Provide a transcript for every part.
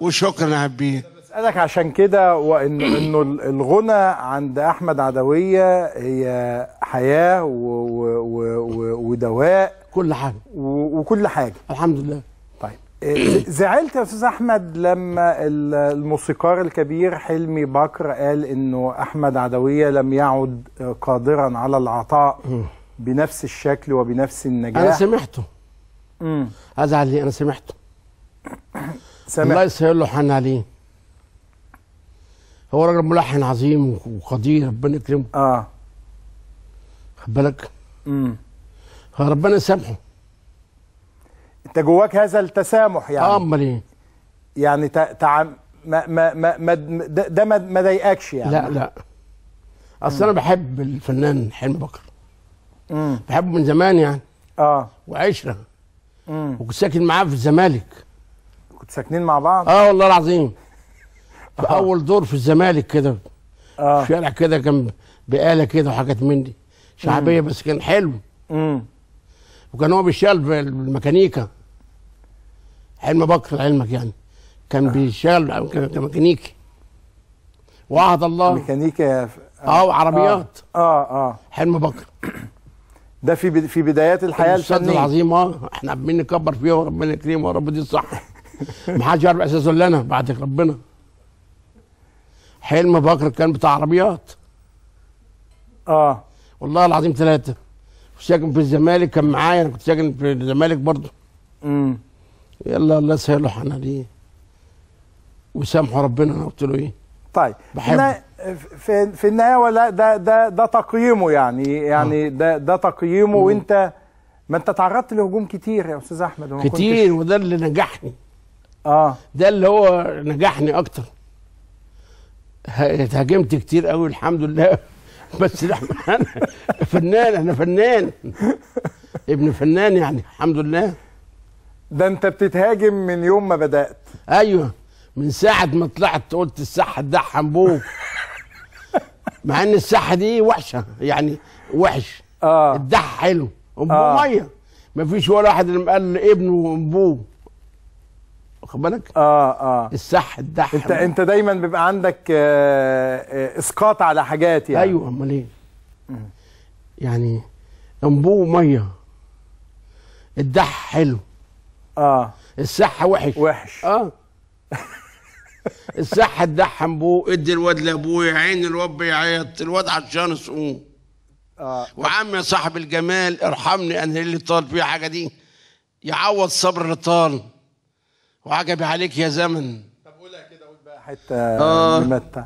وشكرا عبيد بسألك عشان كده وإن إنه الغنى عند أحمد عدوية هي حياة و و و و ودواء كل حاجة و وكل حاجة الحمد لله طيب إيه، زعلت يا أستاذ أحمد لما الموسيقار الكبير حلمي بكر قال إنه أحمد عدوية لم يعد قادرا على العطاء بنفس الشكل وبنفس النجاح أنا سمعته أزعل ليه أنا سمعته سامع الله يسهل له حن عليه هو راجل ملحن عظيم وقدير ربنا يكرمه اه خد بالك امم ربنا يسامحه انت جواك هذا التسامح يعني اه امال ايه يعني تع... ما ما ما, ما ده ما, ما ضايقكش يعني لا لا اصل انا بحب الفنان حلمي بكر امم بحبه من زمان يعني اه وعشره امم وكنت ساكن معاه في الزمالك كنت ساكنين مع بعض؟ اه والله العظيم في آه. اول دور في الزمالك كده اه شارع كده كان بقاله كده وحاجات من دي شعبيه مم. بس كان حلو امم وكان هو بيشتغل في الميكانيكا حلم بكر علمك يعني كان آه. بيشتغل كان ميكانيكي وعهد الله ميكانيكا ف... آه. اه وعربيات اه اه, آه. حلم بكر ده في في بدايات الحياه الفنيه العظيم اه احنا عمالين نكبر فيها وربنا يكرمها وربنا يدي دي ما حدش يعرف اساسا الا انا بعد ربنا حلم بكر كان بتاع عربيات اه والله العظيم ثلاثه ساكن في الزمالك كان معايا انا كنت ساكن في الزمالك برضه امم يلا الله يسهلوا انا دي وسامحه ربنا انا قلت له ايه طيب بحبه في في النهايه ولا ده ده ده تقييمه يعني يعني آه. ده ده تقييمه وانت ما انت تعرضت لهجوم كتير يا استاذ احمد كتير وده اللي نجحني اه ده اللي هو نجحني اكتر اتهاجمت كتير قوي الحمد لله بس انا فنان انا فنان ابن فنان يعني الحمد لله ده انت بتتهاجم من يوم ما بدات ايوه من ساعه ما طلعت قلت الساحه ده بوك مع ان الساحه دي وحشه يعني وحش اه الدح حلو ام آه. ميه مفيش ولا واحد اللي قال ابنه وابوه واخد بالك اه اه السح الدح انت بقى. انت دايما بيبقى عندك آه آه اسقاط على حاجات يعني ايوه امال ايه يعني انبوه ميه الدح حلو اه السح وحش وحش اه السح الدح انبوه ادي الواد لابوه يا عين الواد بيعيط الواد عطشان سقوم آه. وعم يا صاحب الجمال ارحمني انا اللي طال فيه حاجه دي يعوض صبر اللي طال وعجبي عليك يا زمن طب قولها كده قول بقى حته آه متى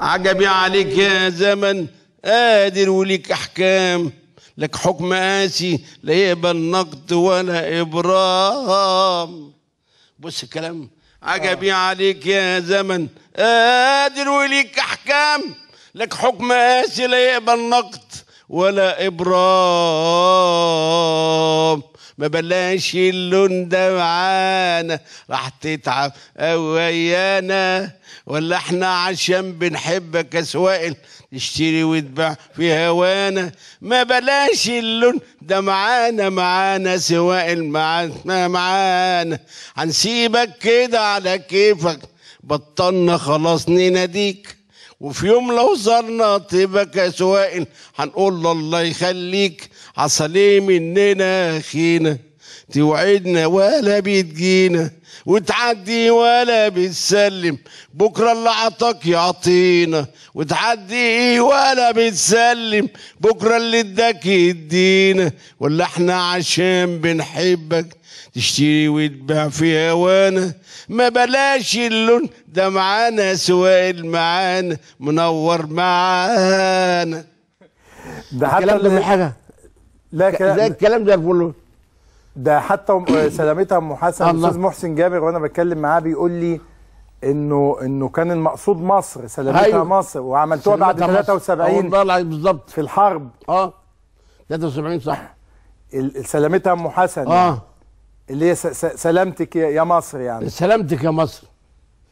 عجبي عليك يا زمن قادر وليك احكام لك حكم قاسي لا يقبل نقد ولا ابرام بص الكلام عجبي آه. عليك يا زمن قادر وليك احكام لك حكم قاسي لا يقبل نقد ولا ابرام ما بلاش اللون ده معانا راح تتعب ويانا ولا احنا عشان بنحبك اسوائل تشتري وتبع في هوانا ما بلاش اللون ده معانا معانا سوائل معانا معانا هنسيبك كده على كيفك بطلنا خلاص نناديك وفي يوم لو زرنا طيبك سواء هنقول له الله يخليك عسليه مننا خينا توعدنا ولا بتجينا وتعدي ولا بتسلم بكرة اللي عطاك يعطينا وتعدي ولا بتسلم بكرة اللي اداك يدينا ولا احنا عشان بنحبك تشتري وتباع في هوانا ما بلاش اللون ده معانا سوائل معانا منور معانا ده حتى اللي حاجه لا كلام ده الكلام ده كله ده حتى آه، سلامتها ام حسن الاستاذ محسن جابر وانا بتكلم معاه بيقول لي انه انه كان المقصود مصر سلامتها أيوه. مصر وعملتوها بعد 73 بالظبط في الحرب اه 73 صح سلامتها ام حسن اه اللي هي سلامتك يا مصر يعني سلامتك يا مصر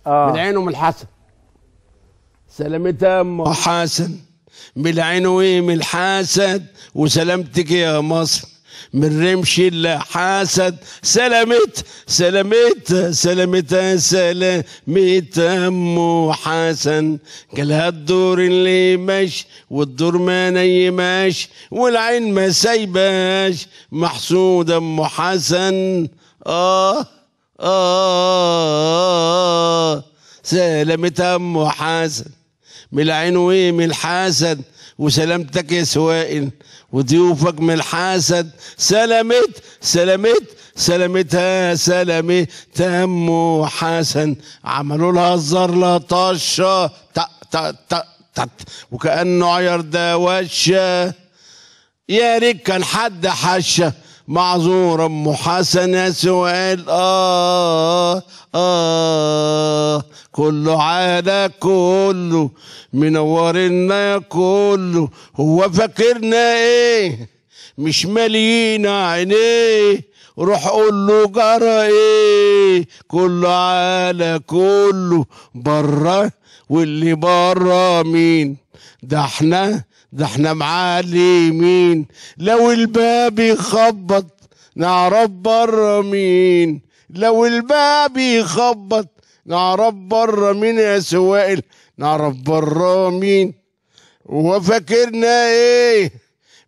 آه. من عينه من الحسن سلامتها ام حسن من عينه ومن الحسن وسلامتك يا مصر من رمش الحسد سلامت سلامت سلامت سلامت أمه حسن جالها الدور اللي مش والدور ما نيماش والعين ما سايباش محسود أمه حسن آه آه سلامت أمه حسن من العين ومن الحسد وسلامتك يا سوائل وضيوفك من الحسد سلمت سلمت سلمتها سلمتها ام حسن عملوا لها الزر طشه تا تا تا تا وكانه عير ده وشه يا ريت كان حد حشه معذور ام حسن سؤال آه آه كله على كله منورنا يا كله هو فاكرنا ايه مش مالينا عينيه روح قول له جرى ايه كله على كله بره واللي بره مين ده احنا ده احنا معاه اليمين لو الباب يخبط نعرف بره مين لو الباب يخبط نعرف بره مين يا سوائل نعرف بره مين وفاكرنا ايه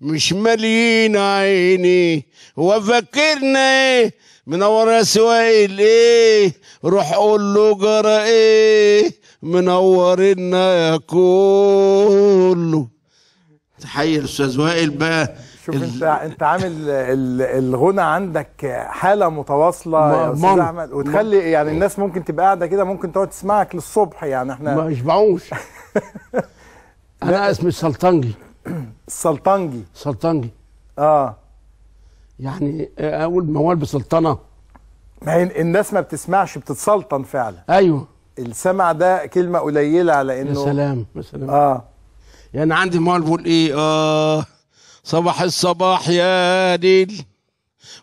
مش مالين عيني وفاكرنا ايه منور يا سوائل ايه روح قول له جرى ايه منورنا يا كله تحيي الاستاذ وائل بقى شوف ال... انت انت عامل الغنى عندك حاله متواصله يا استاذ احمد وتخلي يعني الناس ممكن تبقى قاعده كده ممكن تقعد تسمعك للصبح يعني احنا ما يشبعوش انا اسمي السلطنجي السلطنجي سلطنجي اه يعني اقول موال بسلطنه ما هي الناس ما بتسمعش بتتسلطن فعلا ايوه السمع ده كلمه قليله على انه يا سلام يا سلام اه يعني عندي مال بقول ايه اه صباح الصباح يا ليل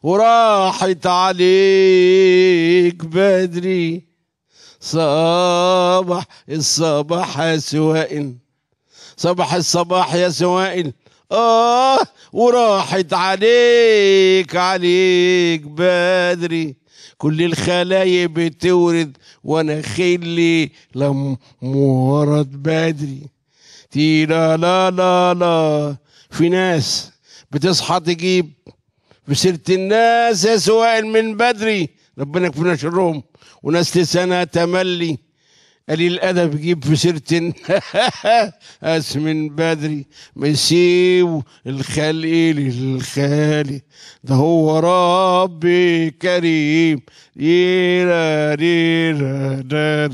وراحت عليك بدري صباح الصباح يا سوائل صباح الصباح يا سوائل اه وراحت عليك عليك بدري كل الخلايا بتورد وانا خلي لم ورد بدري تي لا لا لا لا في ناس بتصحى تجيب بسيرة الناس يا سوائل من بدري ربنا يكفينا شرهم وناس لسانها تملي قليل الادب يجيب في سيرة اس من بدري ما يسيب الخلق للخالق ده هو ربي كريم يرا يرا دار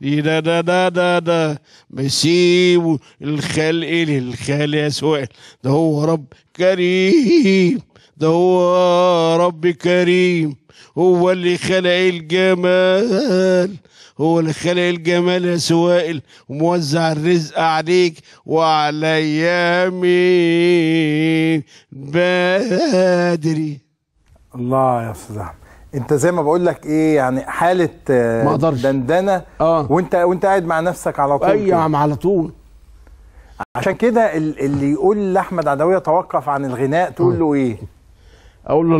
يرا دا دا دا دا ما يسيب الخلق للخالق يا سؤال ده هو رب كريم ده هو رب كريم هو اللي خلق الجمال هو اللي خلق الجمال يا سوائل وموزع الرزق عليك وعلى يمين بدري الله يا استاذ احمد انت زي ما بقول لك ايه يعني حاله آه، ما اقدرش دندنه اه وانت وانت قاعد مع نفسك على طول اي أيوة عم على طول عشان كده اللي يقول لاحمد عدويه توقف عن الغناء تقول له ايه aún no